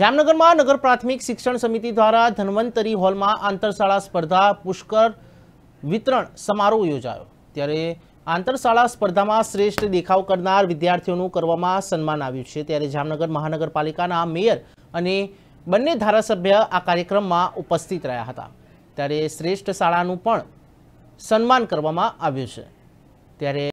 જામનગરમાં નગર પ્રાથમિક શિક્ષણ સમિતિ દ્વારા ધન્વંતરી હોલમાં આંતરશાળા સ્પર્ધા પુષ્કર વિતરણ સમારોહ યોજાયો ત્યારે આંતરશાળા સ્પર્ધામાં શ્રેષ્ઠ દેખાવ કરનાર વિદ્યાર્થીઓનું કરવામાં સન્માન આવ્યું છે ત્યારે જામનગર મહાનગરપાલિકાના મેયર અને બંને ધારાસભ્ય આ કાર્યક્રમમાં ઉપસ્થિત રહ્યા હતા ત્યારે શ્રેષ્ઠ શાળાનું પણ સન્માન કરવામાં આવ્યું છે ત્યારે